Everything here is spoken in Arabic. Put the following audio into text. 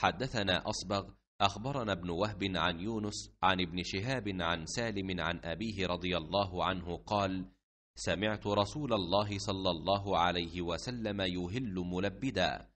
حدثنا أصبغ أخبرنا ابن وهب عن يونس عن ابن شهاب عن سالم عن أبيه رضي الله عنه قال سمعت رسول الله صلى الله عليه وسلم يهل ملبدا